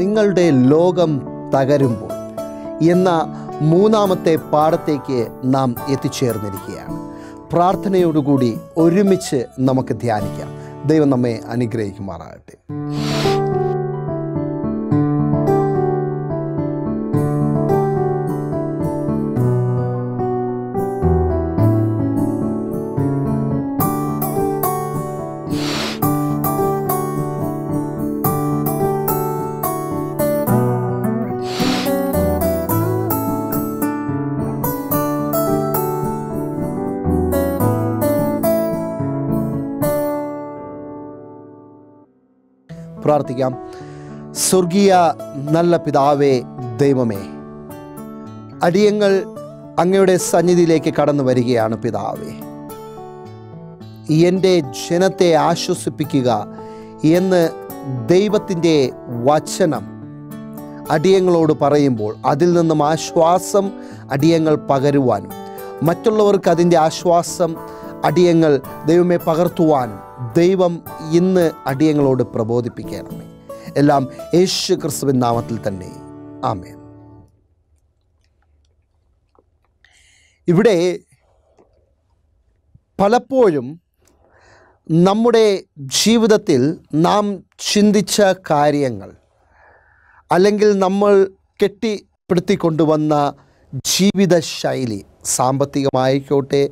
നിങ്ങളുടെ ലോകം തകരുമ്പോൾ എന്ന മൂന്നാമത്തെ പാഠത്തേക്ക് നാം എത്തിച്ചേർന്നിരിക്കുകയാണ് പ്രാർത്ഥനയോടുകൂടി ഒരുമിച്ച് നമുക്ക് ധ്യാനിക്കാം ദൈവം നമ്മെ അനുഗ്രഹിക്കുമാറാകട്ടെ പ്രാർത്ഥിക്കാം സ്വർഗീയ നല്ല പിതാവേ ദൈവമേ അടിയങ്ങൾ അങ്ങയുടെ സന്നിധിയിലേക്ക് കടന്നു വരികയാണ് പിതാവേ എൻ്റെ ജനത്തെ ആശ്വസിപ്പിക്കുക എന്ന് ദൈവത്തിൻ്റെ വചനം അടിയങ്ങളോട് പറയുമ്പോൾ അതിൽ നിന്നും ആശ്വാസം അടിയങ്ങൾ പകരുവാനും മറ്റുള്ളവർക്ക് അതിൻ്റെ ആശ്വാസം അടിയങ്ങൾ ദൈവമേ പകർത്തുവാനും ദൈവം ഇന്ന് അടിയങ്ങളോട് പ്രബോധിപ്പിക്കണമേ എല്ലാം യേശു ക്രിസ്തുവിൻ നാമത്തിൽ തന്നെ ആമേൻ ഇവിടെ പലപ്പോഴും നമ്മുടെ ജീവിതത്തിൽ നാം ചിന്തിച്ച കാര്യങ്ങൾ അല്ലെങ്കിൽ നമ്മൾ കെട്ടിപ്പിടുത്തിക്കൊണ്ടുവന്ന ജീവിത ശൈലി സാമ്പത്തികമായിക്കോട്ടെ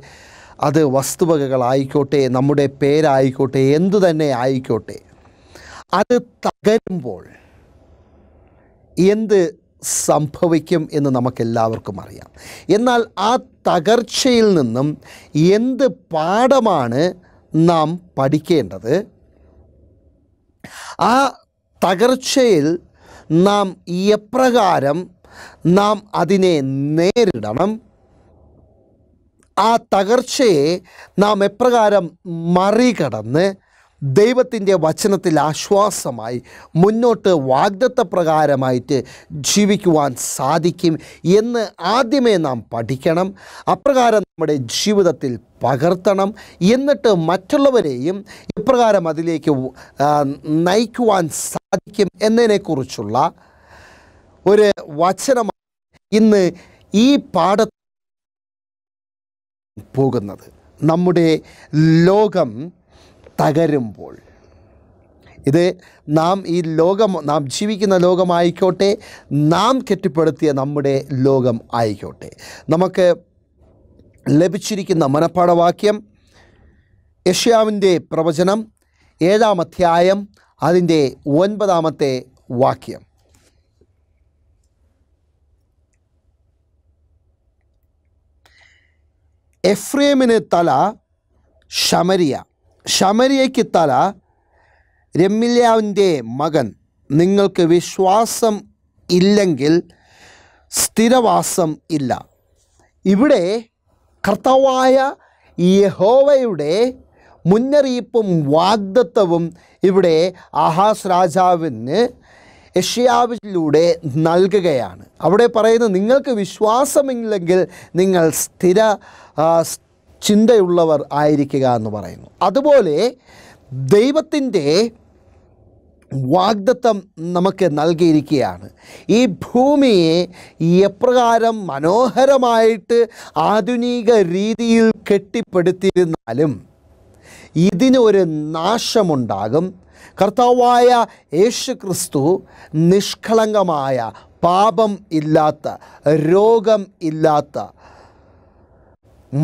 അത് വസ്തുവകകളായിക്കോട്ടെ നമ്മുടെ പേരായിക്കോട്ടെ എന്തു തന്നെ ആയിക്കോട്ടെ അത് തകരുമ്പോൾ എന്ത് സംഭവിക്കും എന്ന് നമുക്കെല്ലാവർക്കും അറിയാം എന്നാൽ ആ തകർച്ചയിൽ നിന്നും എന്ത് പാഠമാണ് നാം പഠിക്കേണ്ടത് ആ തകർച്ചയിൽ നാം എപ്രകാരം നാം അതിനെ നേരിടണം ആ തകർച്ചയെ നാം എപ്രകാരം മറികടന്ന് ദൈവത്തിൻ്റെ വചനത്തിൽ ആശ്വാസമായി മുന്നോട്ട് വാഗ്ദത്ത പ്രകാരമായിട്ട് ജീവിക്കുവാൻ സാധിക്കും എന്ന് ആദ്യമേ നാം പഠിക്കണം അപ്രകാരം നമ്മുടെ ജീവിതത്തിൽ പകർത്തണം എന്നിട്ട് മറ്റുള്ളവരെയും ഇപ്രകാരം അതിലേക്ക് നയിക്കുവാൻ സാധിക്കും എന്നതിനെക്കുറിച്ചുള്ള ഒരു വചനമാണ് ഇന്ന് ഈ പാഠത്തിൽ പോകുന്നത് നമ്മുടെ ലോകം തകരുമ്പോൾ ഇത് നാം ഈ ലോകം നാം ജീവിക്കുന്ന ലോകമായിക്കോട്ടെ നാം കെട്ടിപ്പടുത്തിയ നമ്മുടെ ലോകം ആയിക്കോട്ടെ നമുക്ക് ലഭിച്ചിരിക്കുന്ന മനഃപ്പാഠവാക്യം യഷ്യാവിൻ്റെ പ്രവചനം ഏഴാം അധ്യായം അതിൻ്റെ ഒൻപതാമത്തെ വാക്യം എഫ്രേമിന് തല ഷമരിയ ഷമരിയയ്ക്ക് തല രമ്മിലാവിൻ്റെ മകൻ നിങ്ങൾക്ക് വിശ്വാസം ഇല്ലെങ്കിൽ സ്ഥിരവാസം ഇല്ല ഇവിടെ കർത്താവായ യഹോവയുടെ മുന്നറിയിപ്പും വാഗ്ദത്വവും ഇവിടെ ആഹാസ് രാജാവിന് യഷ്യാവിലൂടെ നൽകുകയാണ് അവിടെ പറയുന്നത് നിങ്ങൾക്ക് വിശ്വാസമില്ലെങ്കിൽ നിങ്ങൾ സ്ഥിര ചിന്തയുള്ളവർ ആയിരിക്കുക എന്ന് പറയുന്നു അതുപോലെ ദൈവത്തിൻ്റെ വാഗ്ദത്തം നമുക്ക് നൽകിയിരിക്കുകയാണ് ഈ ഭൂമിയെ എപ്രകാരം മനോഹരമായിട്ട് ആധുനിക രീതിയിൽ കെട്ടിപ്പടുത്തിയിരുന്നാലും ഇതിനൊരു നാശമുണ്ടാകും കർത്താവായ യേശു ക്രിസ്തു നിഷ്കളങ്കമായ പാപം ഇല്ലാത്ത രോഗം ഇല്ലാത്ത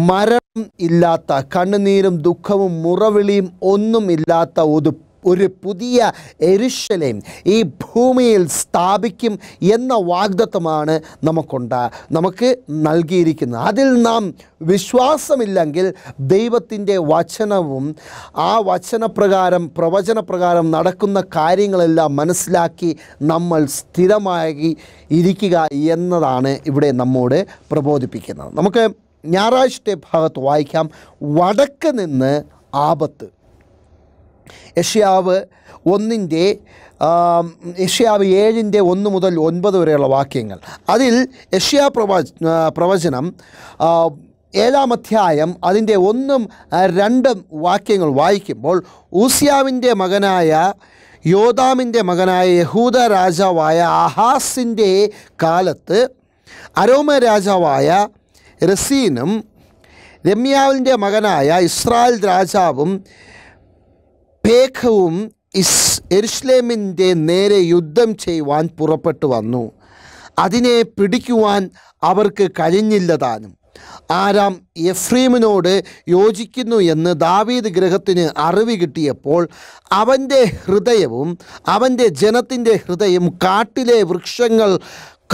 മരണം ഇല്ലാത്ത കണ്ണുനീരും ദുഃഖവും മുറവിളിയും ഒന്നും ഇല്ലാത്ത ഒരു ഒരു പുതിയ എരിശലയും ഈ ഭൂമിയിൽ സ്ഥാപിക്കും എന്ന വാഗ്ദത്വമാണ് നമുക്കുണ്ട് നമുക്ക് നൽകിയിരിക്കുന്നത് അതിൽ നാം വിശ്വാസമില്ലെങ്കിൽ ദൈവത്തിൻ്റെ വചനവും ആ വചനപ്രകാരം പ്രവചനപ്രകാരം നടക്കുന്ന കാര്യങ്ങളെല്ലാം മനസ്സിലാക്കി നമ്മൾ സ്ഥിരമായി ഇരിക്കുക എന്നതാണ് ഇവിടെ നമ്മോട് പ്രബോധിപ്പിക്കുന്നത് നമുക്ക് ഞായറാഴ്ചത്തെ ഭാഗത്ത് വായിക്കാം വടക്ക് നിന്ന് ആപത്ത് യഷ്യാവ് ഒന്നിൻ്റെ യഷ്യാവ് ഏഴിൻ്റെ ഒന്ന് മുതൽ ഒൻപത് വരെയുള്ള വാക്യങ്ങൾ അതിൽ യഷ്യാ പ്രവ പ്രവചനം ഏഴാം അധ്യായം അതിൻ്റെ ഒന്നും രണ്ടും വാക്യങ്ങൾ വായിക്കുമ്പോൾ ഊസിയാവിൻ്റെ മകനായ യോദാമിൻ്റെ മകനായ യഹൂദ രാജാവായ അഹാസിൻ്റെ കാലത്ത് അരോമ രാജാവായ റസീനും രമ്യാവിൻ്റെ മകനായ ഇസ്രായേൽ രാജാവും പേഖവും ഇസ് എരുഷ്ലേമിൻ്റെ നേരെ യുദ്ധം ചെയ്യുവാൻ പുറപ്പെട്ടു വന്നു അതിനെ പിടിക്കുവാൻ അവർക്ക് കഴിഞ്ഞില്ല താനും ആരാം എഫ്രീമിനോട് യോജിക്കുന്നു എന്ന് ദാവീദ് ഗ്രഹത്തിന് അറിവ് കിട്ടിയപ്പോൾ അവൻ്റെ ഹൃദയവും അവൻ്റെ ജനത്തിൻ്റെ ഹൃദയം കാട്ടിലെ വൃക്ഷങ്ങൾ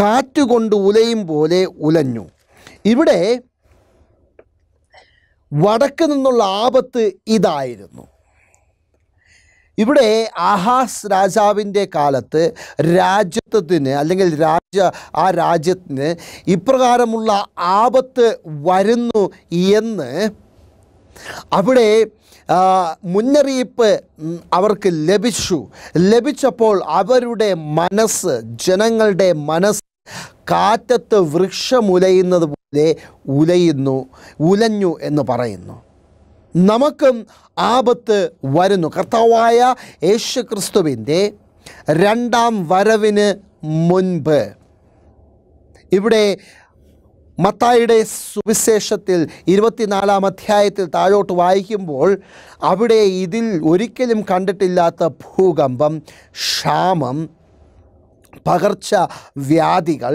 കാറ്റുകൊണ്ട് ഉലയും പോലെ ഉലഞ്ഞു ഇവിടെ വടക്ക് നിന്നുള്ള ആപത്ത് ഇതായിരുന്നു ഇവിടെ ആഹാസ് രാജാവിൻ്റെ കാലത്ത് രാജ്യത്വത്തിന് അല്ലെങ്കിൽ രാജ്യ ആ രാജ്യത്തിന് ഇപ്രകാരമുള്ള ആപത്ത് വരുന്നു എന്ന് അവിടെ മുന്നറിയിപ്പ് അവർക്ക് ലഭിച്ചു ലഭിച്ചപ്പോൾ അവരുടെ മനസ്സ് ജനങ്ങളുടെ മനസ്സ് കാറ്റത്ത് വൃക്ഷമുലയുന്നത് പോലെ ഉലയുന്നു ഉലഞ്ഞു എന്ന് പറയുന്നു നമുക്കും ആപത്ത് വരുന്നു കർത്താവായ യേശു ക്രിസ്തുവിൻ്റെ രണ്ടാം വരവിന് മുൻപ് ഇവിടെ മത്തായിയുടെ സുവിശേഷത്തിൽ ഇരുപത്തിനാലാം അധ്യായത്തിൽ താഴോട്ട് വായിക്കുമ്പോൾ അവിടെ ഇതിൽ ഒരിക്കലും കണ്ടിട്ടില്ലാത്ത ഭൂകമ്പം ക്ഷാമം പകർച്ച വ്യാധികൾ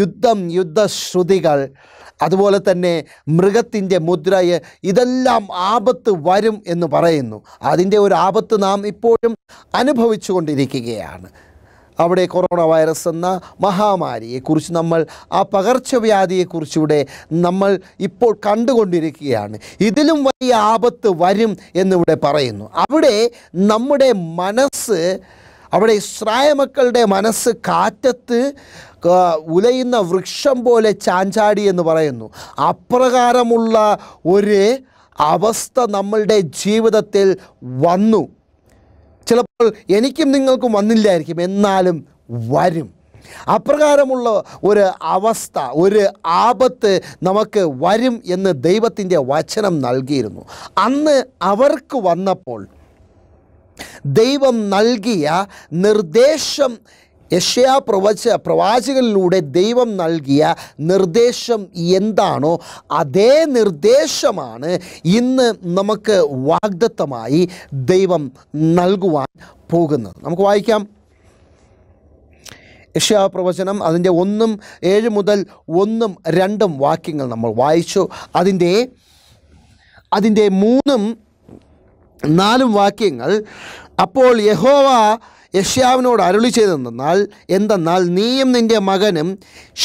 യുദ്ധം യുദ്ധശ്രുതികൾ അതുപോലെ തന്നെ മൃഗത്തിൻ്റെ മുദ്രയെ ഇതെല്ലാം ആപത്ത് വരും എന്ന് പറയുന്നു അതിൻ്റെ ഒരു ആപത്ത് നാം ഇപ്പോഴും അനുഭവിച്ചു കൊണ്ടിരിക്കുകയാണ് അവിടെ കൊറോണ വൈറസ് എന്ന മഹാമാരിയെക്കുറിച്ച് നമ്മൾ ആ പകർച്ചവ്യാധിയെക്കുറിച്ചിവിടെ നമ്മൾ ഇപ്പോൾ കണ്ടുകൊണ്ടിരിക്കുകയാണ് ഇതിലും വലിയ ആപത്ത് വരും എന്നിവിടെ പറയുന്നു അവിടെ നമ്മുടെ മനസ്സ് അവിടെ ഇസ്രായ മക്കളുടെ മനസ്സ് കാറ്റത്ത് ഉലയുന്ന വൃക്ഷം പോലെ ചാഞ്ചാടി എന്ന് പറയുന്നു അപ്രകാരമുള്ള ഒരു അവസ്ഥ നമ്മളുടെ ജീവിതത്തിൽ വന്നു ചിലപ്പോൾ എനിക്കും നിങ്ങൾക്കും വന്നില്ലായിരിക്കും എന്നാലും വരും അപ്രകാരമുള്ള ഒരു അവസ്ഥ ഒരു ആപത്ത് നമുക്ക് വരും എന്ന് ദൈവത്തിൻ്റെ വചനം നൽകിയിരുന്നു അന്ന് അവർക്ക് വന്നപ്പോൾ ദൈവം നൽകിയ നിർദ്ദേശം യഷ്യാ പ്രവച പ്രവാചകനിലൂടെ ദൈവം നൽകിയ നിർദ്ദേശം എന്താണോ അതേ നിർദ്ദേശമാണ് ഇന്ന് നമുക്ക് വാഗ്ദത്തമായി ദൈവം നൽകുവാൻ പോകുന്നത് നമുക്ക് വായിക്കാം യഷ്യാ പ്രവചനം അതിൻ്റെ ഒന്നും ഏഴ് മുതൽ ഒന്നും രണ്ടും വാക്യങ്ങൾ നമ്മൾ വായിച്ചു അതിൻ്റെ അതിൻ്റെ മൂന്നും നാലും വാക്യങ്ങൾ അപ്പോൾ യഹോവ യഷ്യാവിനോട് അരുളി ചെയ്തെന്നാൽ എന്തെന്നാൽ നീയും നിൻ്റെ മകനും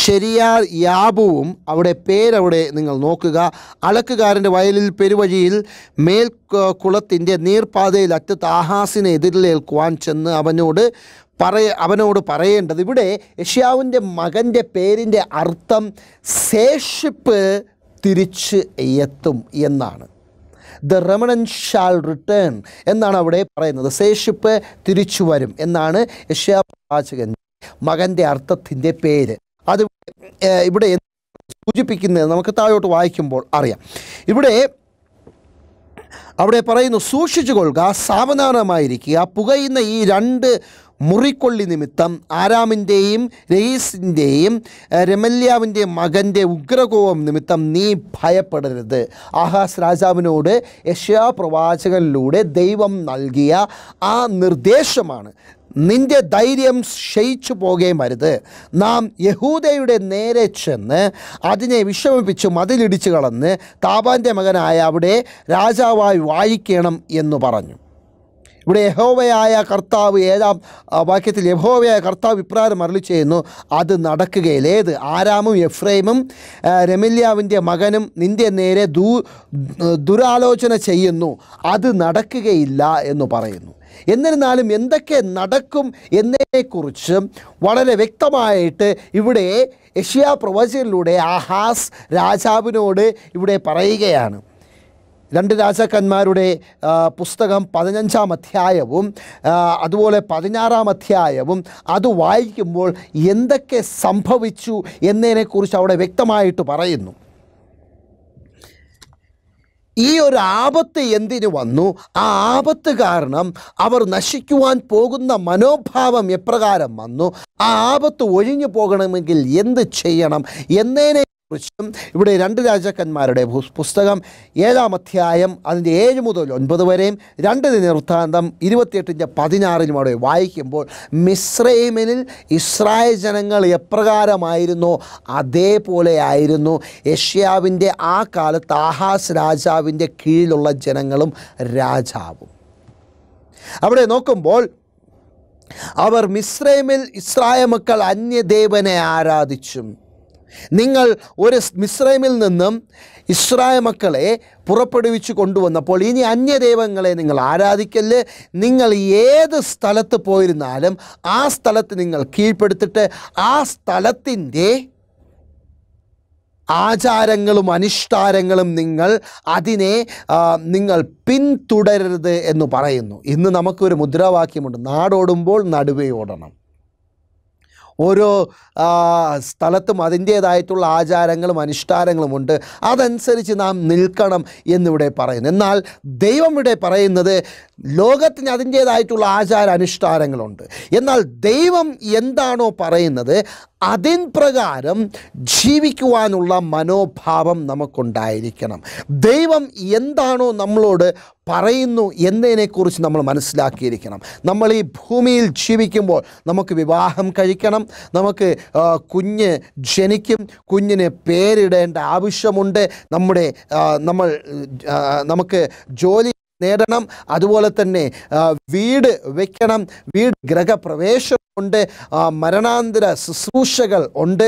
ശരിയാർ യാബുവും അവിടെ പേരവിടെ നിങ്ങൾ നോക്കുക അളക്കുകാരൻ്റെ വയലിൽ പെരുവഴിയിൽ മേൽ കുളത്തിൻ്റെ നീർപാതയിൽ അറ്റത്ത് ആഹാസിനെ എതിരിലേൽക്കുവാൻ ചെന്ന് അവനോട് പറയ അവനോട് പറയേണ്ടത് ഇവിടെ യഷ്യാവിൻ്റെ മകൻ്റെ പേരിൻ്റെ അർത്ഥം ശേഷിപ്പ് തിരിച്ച് എത്തും എന്നാണ് ദ റമണൻ ഷാൾ റിട്ടേൺ എന്നാണ് അവിടെ പറയുന്നത് ശേഷിപ്പ് തിരിച്ചു വരും എന്നാണ് യഷ്യാ പ്രവാചകൻ മകൻ്റെ അർത്ഥത്തിൻ്റെ പേര് അത് ഇവിടെ സൂചിപ്പിക്കുന്നത് നമുക്ക് താഴോട്ട് വായിക്കുമ്പോൾ അറിയാം ഇവിടെ അവിടെ പറയുന്നു സൂക്ഷിച്ചു കൊള്ളുക സാവധാനമായിരിക്കുക പുകയുന്ന ഈ രണ്ട് മുറിക്കൊള്ളി നിമിത്തം ആരാമിൻ്റെയും രയീസിൻ്റെയും രമല്യാവിൻ്റെ മകൻ്റെ ഉഗ്രകോപം നിമിത്തം നീ ഭയപ്പെടരുത് ആഹാസ് രാജാവിനോട് യശാ പ്രവാചകനിലൂടെ ദൈവം നൽകിയ ആ നിർദ്ദേശമാണ് നിന്റെ ധൈര്യം ക്ഷയിച്ചു പോകേം വരുത് നാം യഹൂദയുടെ നേരെ ചെന്ന് അതിനെ വിഷമിപ്പിച്ച് മതിലിടിച്ചു കളന്ന് താപാൻ്റെ മകനായ അവിടെ രാജാവായി വായിക്കണം എന്ന് പറഞ്ഞു ഇവിടെ യഹോവയായ കർത്താവ് ഏഴാം വാക്യത്തിൽ യഹോവയായ കർത്താവ് ഇപ്രകാരം അരളി ചെയ്യുന്നു അത് നടക്കുകയില്ല ഏത് ആരാമും എഫ്രൈമും രമില്യാവിൻ്റെ മകനും നിൻ്റെ നേരെ ദൂ ദുരാലോചന ചെയ്യുന്നു അത് നടക്കുകയില്ല എന്ന് പറയുന്നു എന്നിരുന്നാലും എന്തൊക്കെ നടക്കും എന്നതിനെക്കുറിച്ച് വളരെ വ്യക്തമായിട്ട് ഇവിടെ യഷ്യാ പ്രവചനിലൂടെ ആഹാസ് രാജാവിനോട് ഇവിടെ പറയുകയാണ് രണ്ട് രാജാക്കന്മാരുടെ പുസ്തകം പതിനഞ്ചാം അധ്യായവും അതുപോലെ പതിനാറാം അധ്യായവും അത് വായിക്കുമ്പോൾ എന്തൊക്കെ സംഭവിച്ചു എന്നതിനെക്കുറിച്ച് അവിടെ വ്യക്തമായിട്ട് പറയുന്നു ഈ ഒരു ആപത്ത് എന്തിനു വന്നു ആ ആപത്ത് കാരണം അവർ നശിക്കുവാൻ പോകുന്ന മനോഭാവം എപ്രകാരം വന്നു ആ ആപത്ത് ഒഴിഞ്ഞു പോകണമെങ്കിൽ എന്ത് ചെയ്യണം എന്നതിനെ കുറിച്ചും ഇവിടെ രണ്ട് രാജാക്കന്മാരുടെ പുസ്തകം ഏഴാം അധ്യായം അതിൻ്റെ ഏഴ് മുതൽ ഒൻപത് വരെയും രണ്ട് നിർത്താന്തം ഇരുപത്തിയെട്ടിൻ്റെ പതിനാറിനും അവിടെ വായിക്കുമ്പോൾ മിസ്രൈമിനിൽ ഇസ്രായേൽ ജനങ്ങൾ എപ്രകാരമായിരുന്നു അതേപോലെ ആയിരുന്നു ഏഷ്യാവിൻ്റെ ആ കാലത്ത് ആഹാസ് രാജാവിൻ്റെ കീഴിലുള്ള ജനങ്ങളും രാജാവും അവിടെ നോക്കുമ്പോൾ അവർ മിസ്രൈമിൽ ഇസ്രായേൽ മക്കൾ അന്യദേവനെ ആരാധിച്ചും നിങ്ങൾ ഒരു മിശ്രമിൽ നിന്നും ഇസ്രായ മക്കളെ പുറപ്പെടുവിച്ച് കൊണ്ടുവന്നപ്പോൾ ഇനി അന്യദൈവങ്ങളെ നിങ്ങൾ ആരാധിക്കല് നിങ്ങൾ ഏത് സ്ഥലത്ത് പോയിരുന്നാലും ആ സ്ഥലത്ത് നിങ്ങൾ കീഴ്പ്പെടുത്തിട്ട് ആ സ്ഥലത്തിൻ്റെ ആചാരങ്ങളും അനുഷ്ഠാനങ്ങളും നിങ്ങൾ അതിനെ നിങ്ങൾ പിന്തുടരരുത് എന്ന് പറയുന്നു ഇന്ന് നമുക്കൊരു മുദ്രാവാക്യമുണ്ട് നാടോടുമ്പോൾ നടുവേ ഓടണം ഓരോ സ്ഥലത്തും അതിൻ്റേതായിട്ടുള്ള ആചാരങ്ങളും ഉണ്ട് അതനുസരിച്ച് നാം നിൽക്കണം എന്നിവിടെ പറയുന്നു എന്നാൽ ദൈവം ഇവിടെ പറയുന്നത് ലോകത്തിന് അതിൻ്റേതായിട്ടുള്ള ആചാര അനുഷ്ഠാനങ്ങളുണ്ട് എന്നാൽ ദൈവം എന്താണോ പറയുന്നത് അതിൻ പ്രകാരം ജീവിക്കുവാനുള്ള മനോഭാവം നമുക്കുണ്ടായിരിക്കണം ദൈവം എന്താണോ നമ്മളോട് പറയുന്നു എന്നതിനെക്കുറിച്ച് നമ്മൾ മനസ്സിലാക്കിയിരിക്കണം നമ്മൾ ഈ ഭൂമിയിൽ ജീവിക്കുമ്പോൾ നമുക്ക് വിവാഹം കഴിക്കണം നമുക്ക് കുഞ്ഞ് ജനിക്കും കുഞ്ഞിന് പേരിടേണ്ട ആവശ്യമുണ്ട് നമ്മുടെ നമ്മൾ നമുക്ക് ജോലി നേടണം അതുപോലെ തന്നെ വീട് വയ്ക്കണം വീട് ഗ്രഹപ്രവേശമുണ്ട് മരണാന്തര ശുശ്രൂഷകൾ ഉണ്ട്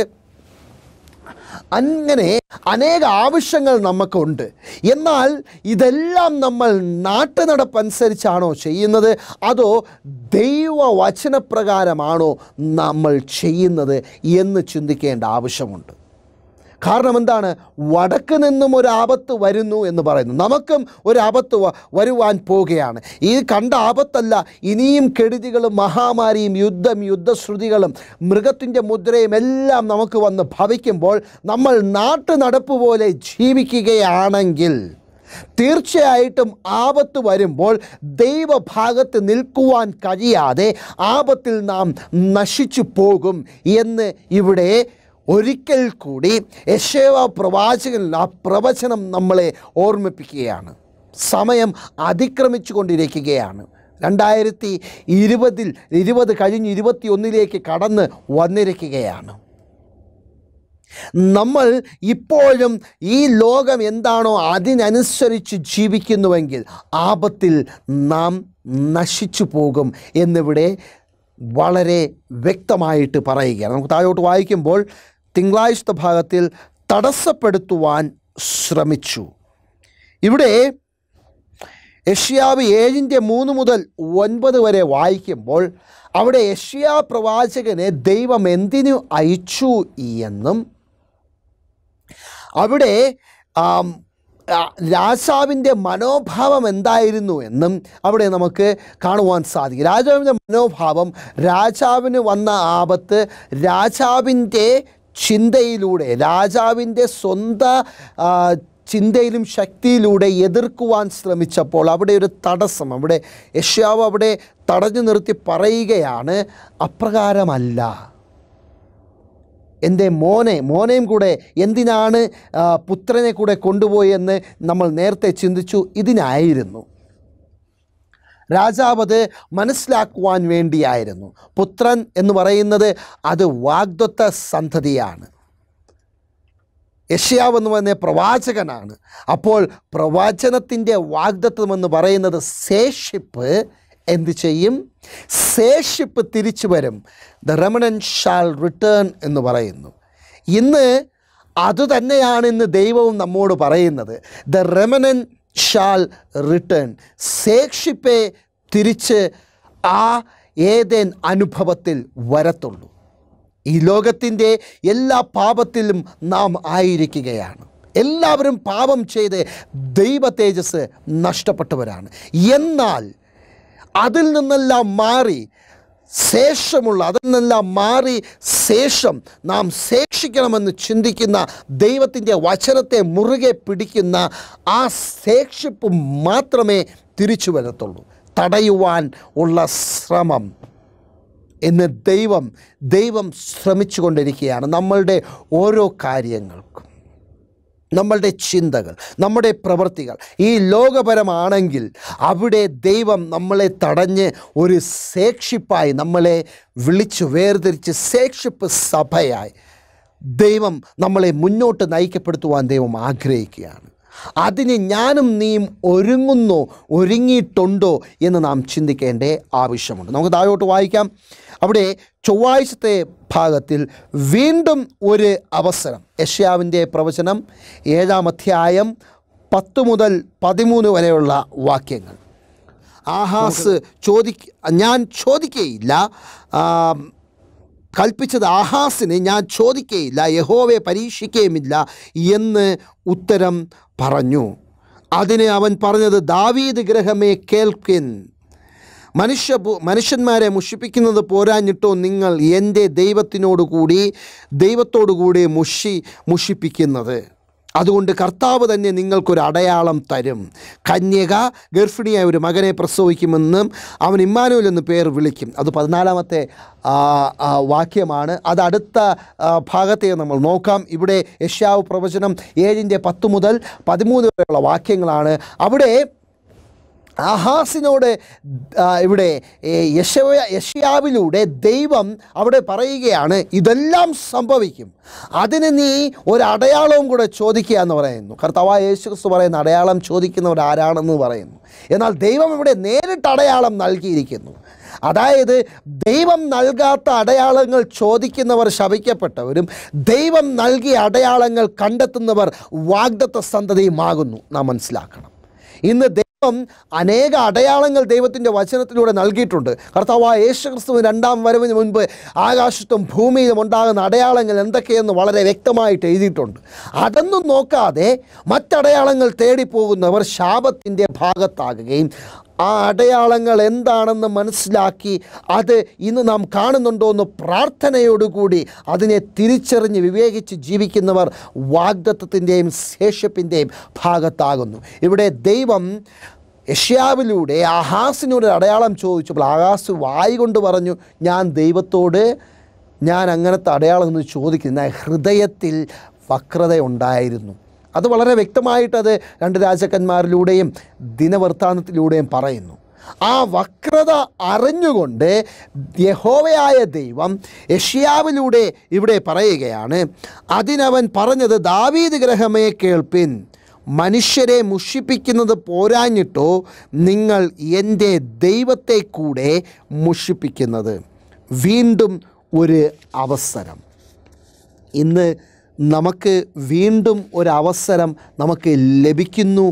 അങ്ങനെ അനേക ആവശ്യങ്ങൾ നമുക്കുണ്ട് എന്നാൽ ഇതെല്ലാം നമ്മൾ നാട്ടുനടപ്പനുസരിച്ചാണോ ചെയ്യുന്നത് അതോ ദൈവ വചനപ്രകാരമാണോ നമ്മൾ ചെയ്യുന്നത് എന്ന് ചിന്തിക്കേണ്ട ആവശ്യമുണ്ട് കാരണം എന്താണ് വടക്ക് നിന്നും ഒരു ആപത്ത് വരുന്നു എന്ന് പറയുന്നു നമുക്കും ഒരു ആപത്ത് വരുവാൻ പോവുകയാണ് ഈ കണ്ട ആപത്തല്ല ഇനിയും കെടുതികളും മഹാമാരിയും യുദ്ധം യുദ്ധശ്രുതികളും മൃഗത്തിൻ്റെ മുദ്രയും എല്ലാം നമുക്ക് വന്ന് ഭവിക്കുമ്പോൾ നമ്മൾ നാട്ടു നടപ്പ് പോലെ ജീവിക്കുകയാണെങ്കിൽ തീർച്ചയായിട്ടും ആപത്ത് വരുമ്പോൾ ദൈവഭാഗത്ത് നിൽക്കുവാൻ കഴിയാതെ ആപത്തിൽ നാം നശിച്ചു പോകും എന്ന് ഇവിടെ ഒരിക്കൽ കൂടി യശേവ പ്രവാചകനിൽ ആ പ്രവചനം നമ്മളെ ഓർമ്മിപ്പിക്കുകയാണ് സമയം അതിക്രമിച്ചു കൊണ്ടിരിക്കുകയാണ് രണ്ടായിരത്തി ഇരുപതിൽ ഇരുപത് കഴിഞ്ഞ് ഇരുപത്തി ഒന്നിലേക്ക് കടന്ന് വന്നിരിക്കുകയാണ് നമ്മൾ ഇപ്പോഴും ഈ ലോകം എന്താണോ അതിനനുസരിച്ച് ജീവിക്കുന്നുവെങ്കിൽ ആപത്തിൽ നാം നശിച്ചു പോകും എന്നിവിടെ വളരെ വ്യക്തമായിട്ട് പറയുകയാണ് നമുക്ക് താഴോട്ട് വായിക്കുമ്പോൾ തിങ്കളാഴ്ചത്തെ ഭാഗത്തിൽ തടസ്സപ്പെടുത്തുവാൻ ശ്രമിച്ചു ഇവിടെ യഷ്യാവ് ഏഴിൻ്റെ മൂന്ന് മുതൽ ഒൻപത് വരെ വായിക്കുമ്പോൾ അവിടെ യഷ്യാ പ്രവാചകനെ ദൈവം എന്തിനു അയച്ചു എന്നും അവിടെ രാജാവിൻ്റെ മനോഭാവം എന്തായിരുന്നു എന്നും അവിടെ നമുക്ക് കാണുവാൻ സാധിക്കും രാജാവിൻ്റെ മനോഭാവം രാജാവിന് വന്ന ആപത്ത് രാജാവിൻ്റെ ചിന്തയിലൂടെ രാജാവിൻ്റെ സ്വന്ത ചിന്തയിലും ശക്തിയിലൂടെ എതിർക്കുവാൻ ശ്രമിച്ചപ്പോൾ അവിടെ ഒരു തടസ്സം അവിടെ യഷ്യാവ് അവിടെ തടഞ്ഞു നിർത്തി പറയുകയാണ് അപ്രകാരമല്ല എൻ്റെ മോനെ മോനെയും കൂടെ എന്തിനാണ് പുത്രനെ കൂടെ കൊണ്ടുപോയെന്ന് നമ്മൾ നേരത്തെ ചിന്തിച്ചു ഇതിനായിരുന്നു രാജാവ് അത് മനസ്സിലാക്കുവാൻ വേണ്ടിയായിരുന്നു പുത്രൻ എന്ന് പറയുന്നത് അത് വാഗ്ദത്ത സന്തതിയാണ് യഷ്യാവ് എന്ന് പറഞ്ഞ പ്രവാചകനാണ് അപ്പോൾ പ്രവാചനത്തിൻ്റെ വാഗ്ദത്വം എന്ന് പറയുന്നത് ശേഷിപ്പ് എന്ത് ചെയ്യും ശേഷിപ്പ് തിരിച്ചു വരും ദ റമണൻ ഷാൾ റിട്ടേൺ എന്ന് പറയുന്നു ഇന്ന് അതുതന്നെയാണ് ഇന്ന് ദൈവവും നമ്മോട് പറയുന്നത് ദ റെമനൻ ഷാൽ റിട്ടേൺ സേക്ഷിപ്പെ തിരിച്ച് ആ ഏതേൻ അനുഭവത്തിൽ വരത്തുള്ളൂ ഈ ലോകത്തിൻ്റെ എല്ലാ പാപത്തിലും നാം ആയിരിക്കുകയാണ് എല്ലാവരും പാപം ചെയ്ത് ദൈവ തേജസ് നഷ്ടപ്പെട്ടവരാണ് എന്നാൽ അതിൽ നിന്നെല്ലാം മാറി ശേഷമുള്ള അതെന്നെല്ലാം മാറി ശേഷം നാം ശേഷിക്കണമെന്ന് ചിന്തിക്കുന്ന ദൈവത്തിൻ്റെ വചനത്തെ മുറുകെ പിടിക്കുന്ന ആ ശേഷിപ്പ് മാത്രമേ തിരിച്ചു വരത്തുള്ളൂ തടയുവാൻ ഉള്ള ശ്രമം എന്ന് ദൈവം ദൈവം ശ്രമിച്ചു കൊണ്ടിരിക്കുകയാണ് നമ്മളുടെ ഓരോ കാര്യങ്ങൾക്കും നമ്മളുടെ ചിന്തകൾ നമ്മുടെ പ്രവൃത്തികൾ ഈ ലോകപരമാണെങ്കിൽ അവിടെ ദൈവം നമ്മളെ തടഞ്ഞ് ഒരു സേക്ഷിപ്പായി നമ്മളെ വിളിച്ചു വേർതിരിച്ച് സേക്ഷിപ്പ് സഭയായി ദൈവം നമ്മളെ മുന്നോട്ട് നയിക്കപ്പെടുത്തുവാൻ ദൈവം ആഗ്രഹിക്കുകയാണ് അതിന് ഞാനും നീയും ഒരുങ്ങുന്നു ഒരുങ്ങിയിട്ടുണ്ടോ എന്ന് നാം ചിന്തിക്കേണ്ട ആവശ്യമുണ്ട് നമുക്ക് താഴോട്ട് വായിക്കാം അവിടെ ചൊവ്വാഴ്ചത്തെ ഭാഗത്തിൽ വീണ്ടും ഒരു അവസരം യഷ്യാവിൻ്റെ പ്രവചനം ഏഴാം അധ്യായം പത്ത് മുതൽ പതിമൂന്ന് വരെയുള്ള വാക്യങ്ങൾ ആഹാസ് ചോദിക്ക ഞാൻ ചോദിക്കുകയില്ല കൽപ്പിച്ചത് ആഹാസിനെ ഞാൻ ചോദിക്കുകയില്ല യഹോവയെ പരീക്ഷിക്കുകയുമില്ല എന്ന് ഉത്തരം പറഞ്ഞു അതിനെ അവൻ പറഞ്ഞത് ദാവീദ് ഗ്രഹമേ കേൾക്കൻ മനുഷ്യ മനുഷ്യന്മാരെ മുഷിപ്പിക്കുന്നത് പോരാഞ്ഞിട്ടോ നിങ്ങൾ എൻ്റെ ദൈവത്തിനോടുകൂടി ദൈവത്തോടുകൂടി മുഷി മുഷിപ്പിക്കുന്നത് അതുകൊണ്ട് കർത്താവ് തന്നെ നിങ്ങൾക്കൊരു അടയാളം തരും കന്യക ഗർഭിണിയായ ഒരു മകനെ പ്രസവിക്കുമെന്നും അവൻ ഇമ്മാനുവൽ എന്ന് പേർ വിളിക്കും അത് പതിനാലാമത്തെ വാക്യമാണ് അത് അടുത്ത ഭാഗത്തെ നമ്മൾ നോക്കാം ഇവിടെ യശ്യാവ് പ്രവചനം ഏഴിൻ്റെ പത്ത് മുതൽ പതിമൂന്ന് വരെയുള്ള വാക്യങ്ങളാണ് അവിടെ ആഹാസിനോട് ഇവിടെ യശവ യഷ്യാവിലൂടെ ദൈവം അവിടെ പറയുകയാണ് ഇതെല്ലാം സംഭവിക്കും അതിന് നീ ഒരടയാളവും കൂടെ ചോദിക്കുക എന്ന് പറയുന്നു കർത്താവായ യേശുക്രിസ്തു പറയുന്ന അടയാളം ചോദിക്കുന്നവർ ആരാണെന്ന് പറയുന്നു എന്നാൽ ദൈവം ഇവിടെ നേരിട്ട് അടയാളം നൽകിയിരിക്കുന്നു അതായത് ദൈവം നൽകാത്ത അടയാളങ്ങൾ ചോദിക്കുന്നവർ ശപിക്കപ്പെട്ടവരും ദൈവം നൽകിയ അടയാളങ്ങൾ കണ്ടെത്തുന്നവർ വാഗ്ദത്ത സന്തതിയുമാകുന്നു നാം മനസ്സിലാക്കണം ഇന്ന് ദൈവം അനേക അടയാളങ്ങൾ ദൈവത്തിൻ്റെ വചനത്തിലൂടെ നൽകിയിട്ടുണ്ട് കർത്താവ് ആ ക്രിസ്തുവിന് രണ്ടാം വരവിന് മുൻപ് ആകാശത്തും ഭൂമിയിലും ഉണ്ടാകുന്ന അടയാളങ്ങൾ എന്തൊക്കെയെന്ന് വളരെ വ്യക്തമായിട്ട് എഴുതിയിട്ടുണ്ട് അതൊന്നും നോക്കാതെ മറ്റടയാളങ്ങൾ തേടിപ്പോകുന്നവർ ശാപത്തിൻ്റെ ഭാഗത്താകുകയും ആ അടയാളങ്ങൾ എന്താണെന്ന് മനസ്സിലാക്കി അത് ഇന്ന് നാം കാണുന്നുണ്ടോ എന്ന് പ്രാർത്ഥനയോടുകൂടി അതിനെ തിരിച്ചറിഞ്ഞ് വിവേകിച്ച് ജീവിക്കുന്നവർ വാഗ്ദത്വത്തിൻ്റെയും ശേഷപ്പിൻ്റെയും ഭാഗത്താകുന്നു ഇവിടെ ദൈവം യഷ്യാവിലൂടെ ആഹാസിനോട് അടയാളം ചോദിച്ചപ്പോൾ ആഹാസ് വായി കൊണ്ട് പറഞ്ഞു ഞാൻ ദൈവത്തോട് ഞാൻ അങ്ങനത്തെ അടയാളം എന്ന് ചോദിക്കുന്ന ഹൃദയത്തിൽ വക്രത ഉണ്ടായിരുന്നു അത് വളരെ വ്യക്തമായിട്ട് അത് രണ്ട് രാജാക്കന്മാരിലൂടെയും ദിനവൃത്താന്തത്തിലൂടെയും പറയുന്നു ആ വക്രത അറിഞ്ഞുകൊണ്ട് യഹോവയായ ദൈവം യഷ്യാവിലൂടെ ഇവിടെ പറയുകയാണ് അതിനവൻ പറഞ്ഞത് ദാവീദ് ഗ്രഹമേ കേൾപ്പിൻ മനുഷ്യരെ മുഷിപ്പിക്കുന്നത് പോരാഞ്ഞിട്ടോ നിങ്ങൾ എൻ്റെ ദൈവത്തെ കൂടെ മുഷിപ്പിക്കുന്നത് വീണ്ടും ഒരു അവസരം ഇന്ന് നമുക്ക് വീണ്ടും ഒരവസരം നമുക്ക് ലഭിക്കുന്നു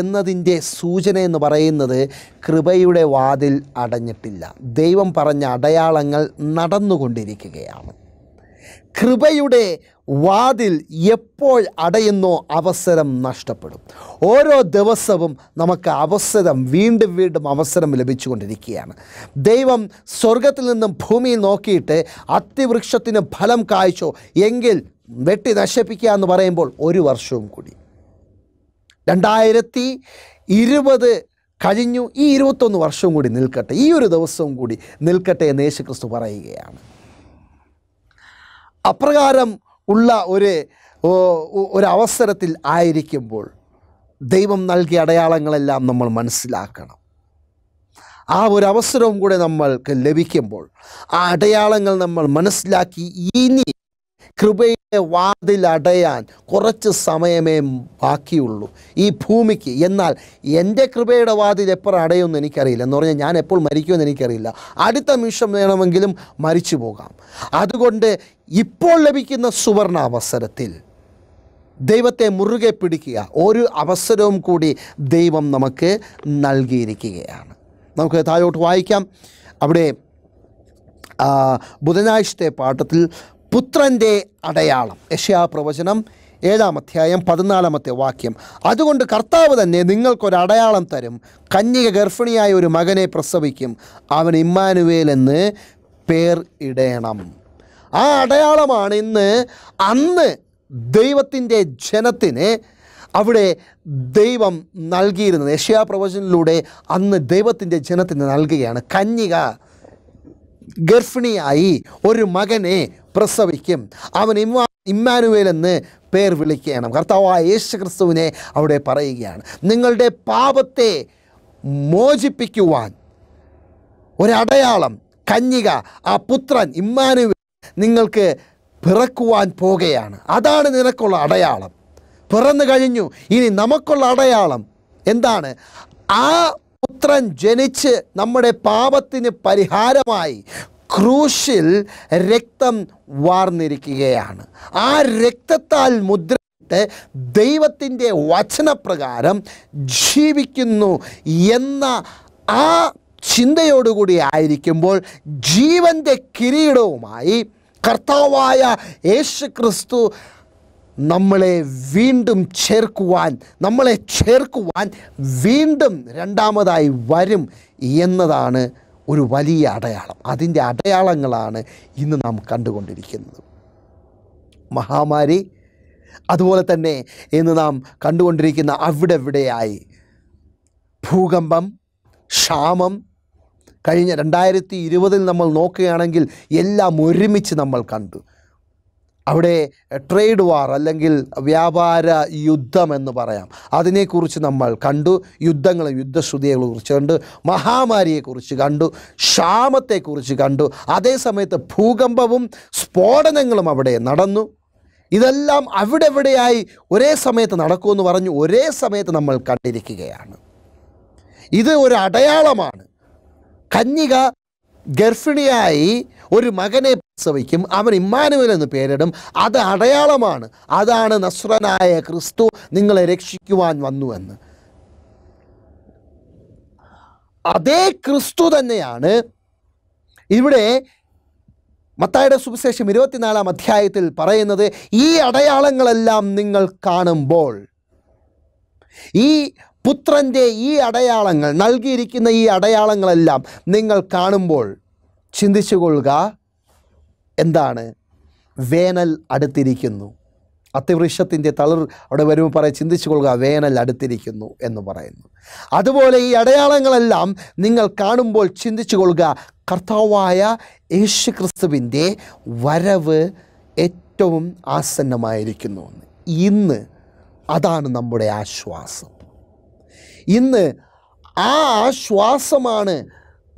എന്നതിൻ്റെ സൂചന എന്ന് പറയുന്നത് കൃപയുടെ വാതിൽ അടഞ്ഞിട്ടില്ല ദൈവം പറഞ്ഞ അടയാളങ്ങൾ നടന്നുകൊണ്ടിരിക്കുകയാണ് കൃപയുടെ വാതിൽ എപ്പോൾ അടയുന്നോ അവസരം നഷ്ടപ്പെടും ഓരോ ദിവസവും നമുക്ക് അവസരം വീണ്ടും വീണ്ടും അവസരം ലഭിച്ചുകൊണ്ടിരിക്കുകയാണ് ദൈവം സ്വർഗത്തിൽ നിന്നും ഭൂമിയിൽ നോക്കിയിട്ട് അത്തിവൃക്ഷത്തിന് ഫലം കായ്ച്ചോ എങ്കിൽ വെട്ടി നശിപ്പിക്കുക എന്ന് പറയുമ്പോൾ ഒരു വർഷവും കൂടി രണ്ടായിരത്തി ഇരുപത് കഴിഞ്ഞു ഈ ഇരുപത്തൊന്ന് വർഷവും കൂടി നിൽക്കട്ടെ ഈ ഒരു ദിവസവും കൂടി നിൽക്കട്ടെ എന്ന് യേശു ക്രിസ്തു പറയുകയാണ് അപ്രകാരം ഉള്ള ഒരു ഒരവസരത്തിൽ ആയിരിക്കുമ്പോൾ ദൈവം നൽകിയ അടയാളങ്ങളെല്ലാം നമ്മൾ മനസ്സിലാക്കണം ആ ഒരു അവസരവും കൂടെ നമ്മൾക്ക് ലഭിക്കുമ്പോൾ ആ അടയാളങ്ങൾ നമ്മൾ മനസ്സിലാക്കി ഇനി കൃപയിൽ വാതിലടയാൻ കുറച്ച് സമയമേ ബാക്കിയുള്ളൂ ഈ ഭൂമിക്ക് എന്നാൽ എൻ്റെ കൃപയുടെ വാതിൽ എപ്പോൾ അടയുമെന്ന് എനിക്കറിയില്ല എന്ന് പറഞ്ഞാൽ ഞാൻ എപ്പോൾ മരിക്കുമെന്ന് എനിക്കറിയില്ല അടുത്ത നിമിഷം വേണമെങ്കിലും മരിച്ചു പോകാം അതുകൊണ്ട് ഇപ്പോൾ ലഭിക്കുന്ന സുവർണ അവസരത്തിൽ ദൈവത്തെ മുറുകെ പിടിക്കുക ഒരു അവസരവും കൂടി ദൈവം നമുക്ക് നൽകിയിരിക്കുകയാണ് നമുക്ക് താഴോട്ട് വായിക്കാം അവിടെ ബുധനാഴ്ചത്തെ പാട്ടത്തിൽ പുത്രൻ്റെ അടയാളം പ്രവചനം ഏഴാം അധ്യായം പതിനാലാമത്തെ വാക്യം അതുകൊണ്ട് കർത്താവ് തന്നെ നിങ്ങൾക്കൊരു അടയാളം തരും കന്യക ഗർഭിണിയായ ഒരു മകനെ പ്രസവിക്കും അവൻ ഇമ്മാനുവേൽ എന്ന് പേർ ഇടേണം ആ അടയാളമാണ് ഇന്ന് അന്ന് ദൈവത്തിൻ്റെ ജനത്തിന് അവിടെ ദൈവം നൽകിയിരുന്നത് പ്രവചനിലൂടെ അന്ന് ദൈവത്തിൻ്റെ ജനത്തിന് നൽകുകയാണ് കന്യക ഗർഭിണിയായി ഒരു മകനെ പ്രസവിക്കും അവൻ ഇമ്മാ ഇമ്മാനുവേൽ എന്ന് പേർ വിളിക്കണം കർത്താവായ യേശു ക്രിസ്തുവിനെ അവിടെ പറയുകയാണ് നിങ്ങളുടെ പാപത്തെ മോചിപ്പിക്കുവാൻ ഒരടയാളം കന്യക ആ പുത്രൻ ഇമ്മാനുവേൽ നിങ്ങൾക്ക് പിറക്കുവാൻ പോകുകയാണ് അതാണ് നിനക്കുള്ള അടയാളം പിറന്നു കഴിഞ്ഞു ഇനി നമുക്കുള്ള അടയാളം എന്താണ് ആ പുത്രൻ ജനിച്ച് നമ്മുടെ പാപത്തിന് പരിഹാരമായി ക്രൂശിൽ രക്തം വാർന്നിരിക്കുകയാണ് ആ രക്തത്താൽ മുദ്ര ദൈവത്തിൻ്റെ വചനപ്രകാരം ജീവിക്കുന്നു എന്ന ആ ചിന്തയോടുകൂടി ആയിരിക്കുമ്പോൾ ജീവൻ്റെ കിരീടവുമായി കർത്താവായ യേശു ക്രിസ്തു നമ്മളെ വീണ്ടും ചേർക്കുവാൻ നമ്മളെ ചേർക്കുവാൻ വീണ്ടും രണ്ടാമതായി വരും എന്നതാണ് ഒരു വലിയ അടയാളം അതിൻ്റെ അടയാളങ്ങളാണ് ഇന്ന് നാം കണ്ടുകൊണ്ടിരിക്കുന്നത് മഹാമാരി അതുപോലെ തന്നെ ഇന്ന് നാം കണ്ടുകൊണ്ടിരിക്കുന്ന അവിടെവിടെയായി ഭൂകമ്പം ക്ഷാമം കഴിഞ്ഞ രണ്ടായിരത്തി ഇരുപതിൽ നമ്മൾ നോക്കുകയാണെങ്കിൽ എല്ലാം ഒരുമിച്ച് നമ്മൾ കണ്ടു അവിടെ ട്രേഡ് വാർ അല്ലെങ്കിൽ വ്യാപാര യുദ്ധം എന്ന് പറയാം അതിനെക്കുറിച്ച് നമ്മൾ കണ്ടു യുദ്ധങ്ങളെ കുറിച്ച് കണ്ടു മഹാമാരിയെക്കുറിച്ച് കണ്ടു ക്ഷാമത്തെക്കുറിച്ച് കണ്ടു അതേസമയത്ത് ഭൂകമ്പവും സ്ഫോടനങ്ങളും അവിടെ നടന്നു ഇതെല്ലാം അവിടെ എവിടെയായി ഒരേ സമയത്ത് നടക്കുമെന്ന് പറഞ്ഞു ഒരേ സമയത്ത് നമ്മൾ കണ്ടിരിക്കുകയാണ് ഇത് ഒരു അടയാളമാണ് കന്യക ഗർഭിണിയായി ഒരു മകനെ പ്രസവിക്കും അവൻ ഇമ്മാനുവൽ എന്ന് പേരിടും അത് അടയാളമാണ് അതാണ് നസ്രനായ ക്രിസ്തു നിങ്ങളെ രക്ഷിക്കുവാൻ വന്നു എന്ന് അതേ ക്രിസ്തു തന്നെയാണ് ഇവിടെ മത്തായുടെ സുവിശേഷം ഇരുപത്തിനാലാം അധ്യായത്തിൽ പറയുന്നത് ഈ അടയാളങ്ങളെല്ലാം നിങ്ങൾ കാണുമ്പോൾ ഈ പുത്രൻ്റെ ഈ അടയാളങ്ങൾ നൽകിയിരിക്കുന്ന ഈ അടയാളങ്ങളെല്ലാം നിങ്ങൾ കാണുമ്പോൾ ചിന്തിച്ചു കൊള്ളുക എന്താണ് വേനൽ അടുത്തിരിക്കുന്നു അത്തിവൃക്ഷത്തിൻ്റെ തളിർ അവിടെ വരുമ്പോൾ പറയും ചിന്തിച്ചു കൊള്ളുക വേനൽ അടുത്തിരിക്കുന്നു എന്ന് പറയുന്നു അതുപോലെ ഈ അടയാളങ്ങളെല്ലാം നിങ്ങൾ കാണുമ്പോൾ ചിന്തിച്ചു കൊള്ളുക കർത്താവായ യേശു ക്രിസ്തുവിൻ്റെ വരവ് ഏറ്റവും ആസന്നമായിരിക്കുന്നു ഇന്ന് അതാണ് നമ്മുടെ ആശ്വാസം ഇന്ന് ആ ആശ്വാസമാണ്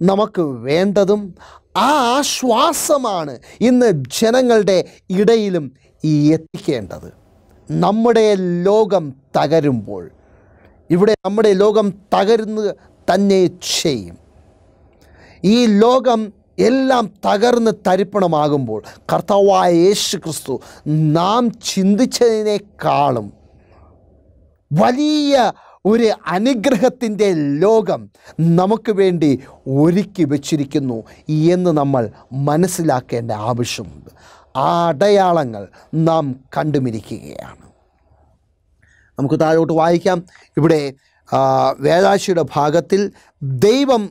നമുക്ക് വേണ്ടതും ആ ആശ്വാസമാണ് ഇന്ന് ജനങ്ങളുടെ ഇടയിലും എത്തിക്കേണ്ടത് നമ്മുടെ ലോകം തകരുമ്പോൾ ഇവിടെ നമ്മുടെ ലോകം തകരുന്നത് തന്നെ ചെയ്യും ഈ ലോകം എല്ലാം തകർന്ന് തരിപ്പണമാകുമ്പോൾ കർത്താവായ യേശു ക്രിസ്തു നാം ചിന്തിച്ചതിനേക്കാളും വലിയ ഒരു അനുഗ്രഹത്തിൻ്റെ ലോകം നമുക്ക് വേണ്ടി ഒരുക്കി വച്ചിരിക്കുന്നു എന്ന് നമ്മൾ മനസ്സിലാക്കേണ്ട ആവശ്യമുണ്ട് ആ അടയാളങ്ങൾ നാം കണ്ടുമിരിക്കുകയാണ് നമുക്ക് താഴോട്ട് വായിക്കാം ഇവിടെ വേദാശിയുടെ ഭാഗത്തിൽ ദൈവം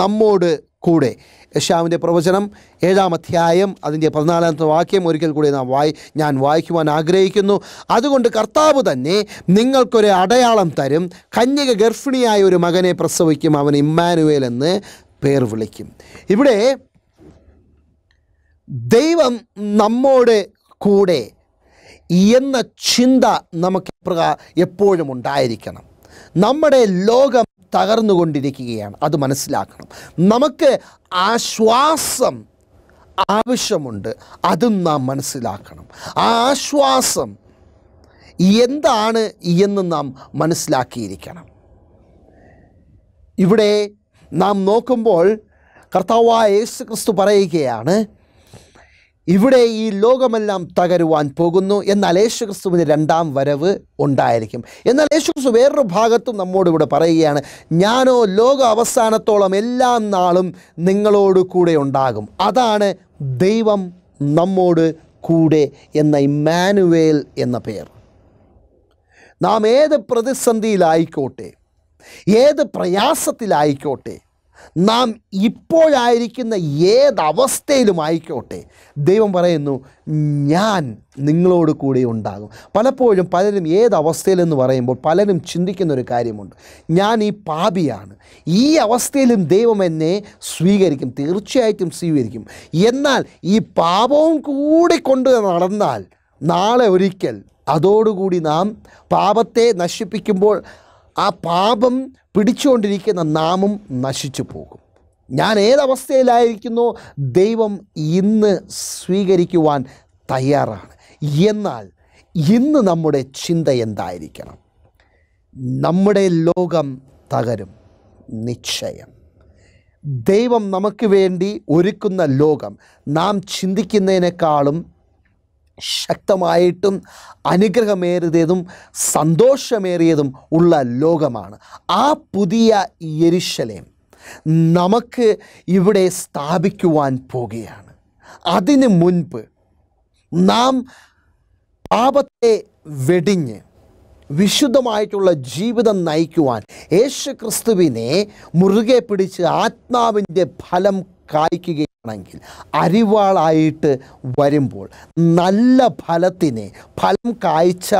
നമ്മോട് കൂടെ യശാവിൻ്റെ പ്രവചനം ഏഴാം അധ്യായം അതിൻ്റെ പതിനാലാമത്തെ വാക്യം ഒരിക്കൽ കൂടി നാം വായി ഞാൻ വായിക്കുവാൻ ആഗ്രഹിക്കുന്നു അതുകൊണ്ട് കർത്താവ് തന്നെ നിങ്ങൾക്കൊരു അടയാളം തരും കന്യക ഗർഭിണിയായ ഒരു മകനെ പ്രസവിക്കും അവൻ ഇമ്മാനുവേൽ എന്ന് പേർ വിളിക്കും ഇവിടെ ദൈവം നമ്മോട് കൂടെ എന്ന ചിന്ത നമുക്ക് എപ്പോഴും ഉണ്ടായിരിക്കണം നമ്മുടെ ലോകം തകർന്നുകൊണ്ടിരിക്കുകയാണ് അത് മനസ്സിലാക്കണം നമുക്ക് ആശ്വാസം ആവശ്യമുണ്ട് അതും നാം മനസ്സിലാക്കണം ആ ആശ്വാസം എന്താണ് എന്ന് നാം മനസ്സിലാക്കിയിരിക്കണം ഇവിടെ നാം നോക്കുമ്പോൾ കർത്താവായ യേശു ക്രിസ്തു പറയുകയാണ് ഇവിടെ ഈ ലോകമെല്ലാം തകരുവാൻ പോകുന്നു എന്നാൽ യേശുക്രിസ്തുവിന് രണ്ടാം വരവ് ഉണ്ടായിരിക്കും എന്നാൽ ക്രിസ്തു വേറൊരു ഭാഗത്തും നമ്മോട് ഇവിടെ പറയുകയാണ് ഞാനോ ലോക അവസാനത്തോളം എല്ലാ നാളും നിങ്ങളോട് കൂടെ ഉണ്ടാകും അതാണ് ദൈവം നമ്മോട് കൂടെ എന്ന ഇമ്മാനുവേൽ എന്ന പേർ നാം ഏത് പ്രതിസന്ധിയിലായിക്കോട്ടെ ഏത് പ്രയാസത്തിലായിക്കോട്ടെ നാം ഇപ്പോഴായിരിക്കുന്ന ആയിക്കോട്ടെ ദൈവം പറയുന്നു ഞാൻ നിങ്ങളോട് കൂടി ഉണ്ടാകും പലപ്പോഴും പലരും ഏതവസ്ഥയിലെന്ന് പറയുമ്പോൾ പലരും ചിന്തിക്കുന്ന ഒരു കാര്യമുണ്ട് ഞാൻ ഈ പാപിയാണ് ഈ അവസ്ഥയിലും ദൈവം എന്നെ സ്വീകരിക്കും തീർച്ചയായിട്ടും സ്വീകരിക്കും എന്നാൽ ഈ പാപവും കൂടി കൊണ്ട് നടന്നാൽ നാളെ ഒരിക്കൽ അതോടുകൂടി നാം പാപത്തെ നശിപ്പിക്കുമ്പോൾ ആ പാപം പിടിച്ചുകൊണ്ടിരിക്കുന്ന നാമം നശിച്ചു പോകും ഞാൻ ഏതവസ്ഥയിലായിരിക്കുന്നു ദൈവം ഇന്ന് സ്വീകരിക്കുവാൻ തയ്യാറാണ് എന്നാൽ ഇന്ന് നമ്മുടെ ചിന്ത എന്തായിരിക്കണം നമ്മുടെ ലോകം തകരും നിശ്ചയം ദൈവം നമുക്ക് വേണ്ടി ഒരുക്കുന്ന ലോകം നാം ചിന്തിക്കുന്നതിനേക്കാളും ശക്തമായിട്ടും അനുഗ്രഹമേറിയതും സന്തോഷമേറിയതും ഉള്ള ലോകമാണ് ആ പുതിയ യരിശലേം നമുക്ക് ഇവിടെ സ്ഥാപിക്കുവാൻ പോകുകയാണ് അതിന് മുൻപ് നാം പാപത്തെ വെടിഞ്ഞ് വിശുദ്ധമായിട്ടുള്ള ജീവിതം നയിക്കുവാൻ യേശു ക്രിസ്തുവിനെ മുറുകെ പിടിച്ച് ആത്മാവിൻ്റെ ഫലം കായ്ക്കുകയും ണെങ്കിൽ അരിവാളായിട്ട് വരുമ്പോൾ നല്ല ഫലത്തിനെ ഫലം കായ്ച്ച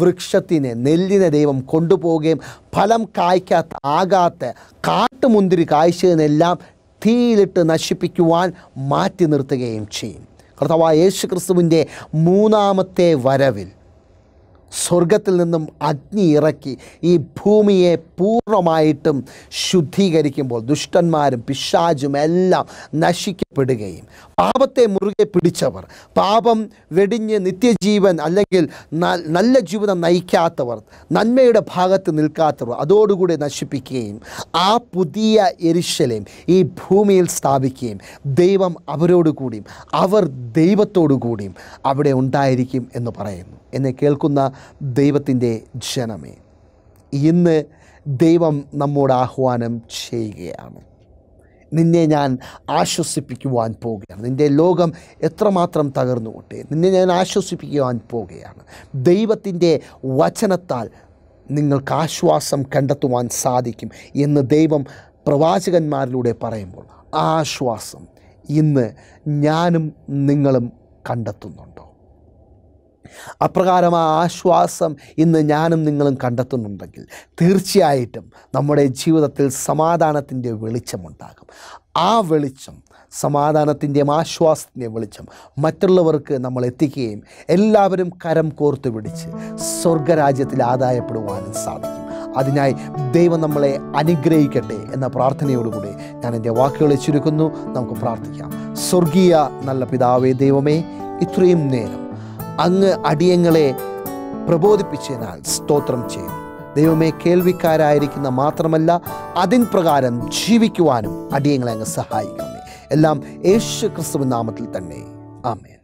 വൃക്ഷത്തിനെ നെല്ലിനെ ദൈവം കൊണ്ടുപോവുകയും ഫലം കായ്ക്കാത്ത ആകാത്ത കാട്ടുമുന്തിരി കായ്ച്ചതിനെല്ലാം തീയിലിട്ട് നശിപ്പിക്കുവാൻ മാറ്റി നിർത്തുകയും ചെയ്യും കർത്താവായ യേശു ക്രിസ്തുവിൻ്റെ മൂന്നാമത്തെ വരവിൽ സ്വർഗത്തിൽ നിന്നും അഗ്നി ഇറക്കി ഈ ഭൂമിയെ പൂർണ്ണമായിട്ടും ശുദ്ധീകരിക്കുമ്പോൾ ദുഷ്ടന്മാരും പിശാചും എല്ലാം നശിക്കപ്പെടുകയും പാപത്തെ മുറുകെ പിടിച്ചവർ പാപം വെടിഞ്ഞ് നിത്യജീവൻ അല്ലെങ്കിൽ നല്ല ജീവിതം നയിക്കാത്തവർ നന്മയുടെ ഭാഗത്ത് നിൽക്കാത്തവർ അതോടുകൂടി നശിപ്പിക്കുകയും ആ പുതിയ എരിശലയും ഈ ഭൂമിയിൽ സ്ഥാപിക്കുകയും ദൈവം അവരോട് കൂടിയും അവർ ദൈവത്തോടു കൂടിയും അവിടെ ഉണ്ടായിരിക്കും എന്ന് പറയുന്നു എന്നെ കേൾക്കുന്ന ദൈവത്തിൻ്റെ ജനമേ ഇന്ന് ദൈവം നമ്മോട് ആഹ്വാനം ചെയ്യുകയാണ് നിന്നെ ഞാൻ ആശ്വസിപ്പിക്കുവാൻ പോവുകയാണ് നിൻ്റെ ലോകം എത്രമാത്രം തകർന്നു കൊട്ടെ നിന്നെ ഞാൻ ആശ്വസിപ്പിക്കുവാൻ പോവുകയാണ് ദൈവത്തിൻ്റെ വചനത്താൽ നിങ്ങൾക്ക് ആശ്വാസം കണ്ടെത്തുവാൻ സാധിക്കും എന്ന് ദൈവം പ്രവാചകന്മാരിലൂടെ പറയുമ്പോൾ ആശ്വാസം ഇന്ന് ഞാനും നിങ്ങളും കണ്ടെത്തുന്നുണ്ടോ അപ്രകാരം ആ ആശ്വാസം ഇന്ന് ഞാനും നിങ്ങളും കണ്ടെത്തുന്നുണ്ടെങ്കിൽ തീർച്ചയായിട്ടും നമ്മുടെ ജീവിതത്തിൽ സമാധാനത്തിൻ്റെ വെളിച്ചമുണ്ടാകും ആ വെളിച്ചം സമാധാനത്തിൻ്റെയും ആശ്വാസത്തിൻ്റെയും വെളിച്ചം മറ്റുള്ളവർക്ക് നമ്മൾ എത്തിക്കുകയും എല്ലാവരും കരം കോർത്തു പിടിച്ച് സ്വർഗരാജ്യത്തിൽ ആദായപ്പെടുവാനും സാധിക്കും അതിനായി ദൈവം നമ്മളെ അനുഗ്രഹിക്കട്ടെ എന്ന പ്രാർത്ഥനയോടുകൂടി ഞാൻ എൻ്റെ വാക്കുകളെ ചുരുക്കുന്നു നമുക്ക് പ്രാർത്ഥിക്കാം സ്വർഗീയ നല്ല പിതാവേ ദൈവമേ ഇത്രയും നേരം അങ്ങ് അടിയങ്ങളെ പ്രബോധിപ്പിച്ചതിനാൽ സ്തോത്രം ചെയ്യും ദൈവമേ കേൾവിക്കാരായിരിക്കുന്ന മാത്രമല്ല അതിൻ പ്രകാരം ജീവിക്കുവാനും അടിയങ്ങളെ അങ്ങ് സഹായിക്കണമേ എല്ലാം യേശു ക്രിസ്തു നാമത്തിൽ തന്നെ ആമേ